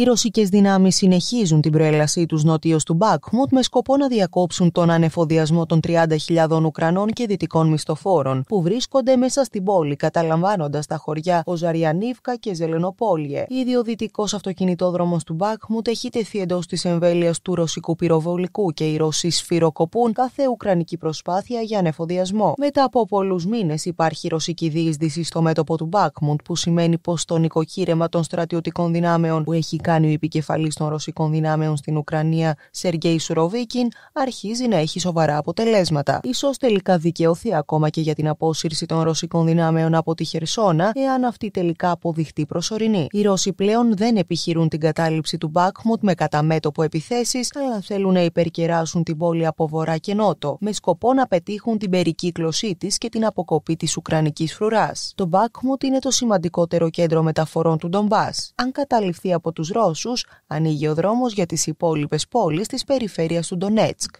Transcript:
οι ρωσικές δυνάμεις συνεχίζουν την προέλασή τους νότιο του Μπάκμουτ με σκοπό να διακόψουν τον ανεφοδιασμό των 30.000 Ουκρανών και δυτικών μισθοφόρων που βρίσκονται μέσα στην πόλη καταλαμβάνοντας τα χωριά Οζαριανίβκα και Ζελενοπόλια. Ήδη ο δυτικός αυτοκινητόδρομος του Μπάκμουτ έχει τεθεί εντός της εμβέλειας του ρωσικού πυροβολικού και οι Ρώσοι σφυροκοπούν κάθε ουκρανική προσπάθεια για ανεφοδιασμό. Μετά από πολλούς μήνες υπάρχει ρωσική διείσδυση στο μέτωπο του Μπάκμουντ που σημαίνει πως το νοικοκύρεμα των στρατιωτικών δυνάμεων που έχει κάνει ο επικεφαλής των ρωσικών δυνάμεων στην Ουκρανία, Σεργέη Σουροβίκιν, αρχίζει να έχει σοβαρά αποτελέσματα. Ίσως τελικά δικαιωθεί ακόμα και για την απόσυρση των ρωσικών δυνάμεων από τη Χερσόνα, εάν αυτή τελικά αποδειχτεί προσωρινή. Οι Ρώσοι πλέον δεν επιχειρούν την κατάληψη του Μπάκμουτ με κατά μέτωπο επιθέσεις, αλλά θέλουν να υπερκεράσουν την πόλη από βορρά και νότο, με σκοπό να πετύχουν την περικύκλωσή της και την αποκοπή της Ουκρανικής φρουράς. Το Μπάκμουτ είναι το σημαντικότερο κέντρο μεταφορών του Ντομπά. Αν καταληφθεί από τους Ρώσους ανοίγει ο δρόμος για τις υπόλοιπες πόλεις της περιφέρειας του Ντονέτσκ.